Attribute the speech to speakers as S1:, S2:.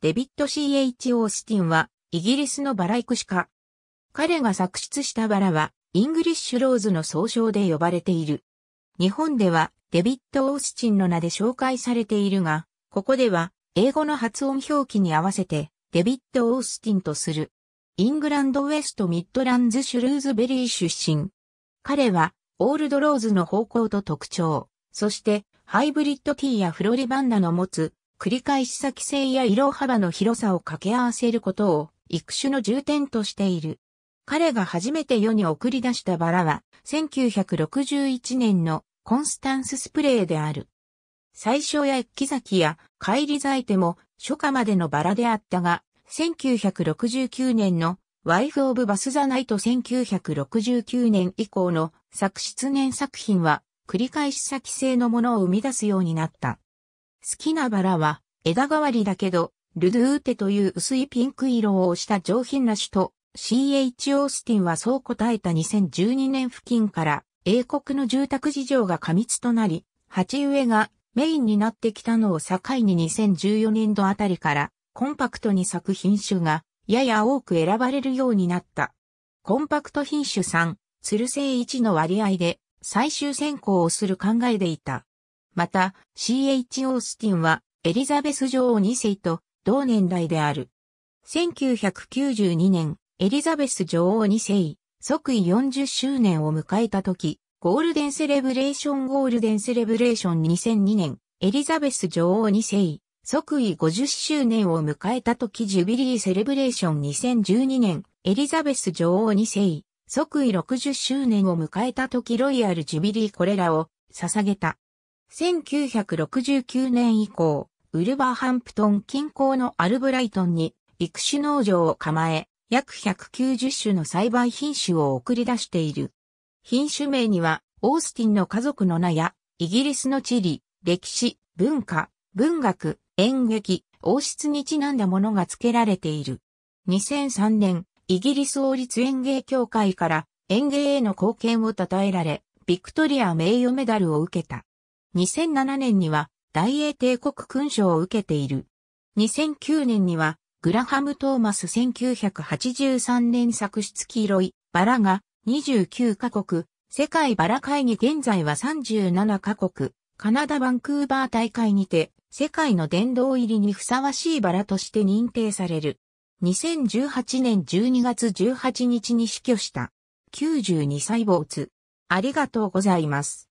S1: デビット CH オースティンは、イギリスのバラ育種家。彼が作出したバラは、イングリッシュローズの総称で呼ばれている。日本では、デビット・オースティンの名で紹介されているが、ここでは、英語の発音表記に合わせて、デビット・オースティンとする。イングランド・ウエスト・ミッドランズ・シュルーズベリー出身。彼は、オールド・ローズの方向と特徴、そして、ハイブリッド・ティーやフロリバンダの持つ、繰り返し先性や色幅の広さを掛け合わせることを、育種の重点としている。彼が初めて世に送り出したバラは、1961年のコンスタンススプレーである。最初や木崎や帰り咲いても初夏までのバラであったが、1969年のワイフ・オブ・バス・ザ・ナイト1969年以降の作出年作品は繰り返し先性のものを生み出すようになった。好きなバラは枝代わりだけど、ルドゥーテという薄いピンク色をした上品な種と CH オースティンはそう答えた2012年付近から英国の住宅事情が過密となり、鉢植えがメインになってきたのを境に2014年度あたりからコンパクトに咲く品種がやや多く選ばれるようになった。コンパクト品種3、ルセイ1の割合で最終選考をする考えでいた。また、C.H. オースティンは、エリザベス女王2世と同年代である。1992年、エリザベス女王2世、即位40周年を迎えた時、ゴールデンセレブレーションゴールデンセレブレーション2002年、エリザベス女王2世、即位50周年を迎えた時ジュビリーセレブレーション2012年、エリザベス女王2世、即位60周年を迎えた時ロイヤルジュビリーこれらを捧げた。1969年以降、ウルバーハンプトン近郊のアルブライトンに育種農場を構え、約190種の栽培品種を送り出している。品種名には、オースティンの家族の名や、イギリスの地理、歴史、文化、文学、演劇、王室にちなんだものが付けられている。2003年、イギリス王立園芸協会から園芸への貢献を称えられ、ビクトリア名誉メダルを受けた。2007年には大英帝国勲章を受けている。2009年にはグラハム・トーマス1983年作出黄色いバラが29カ国、世界バラ会議現在は37カ国、カナダ・バンクーバー大会にて世界の殿堂入りにふさわしいバラとして認定される。2018年12月18日に死去した。92歳没。ありがとうございます。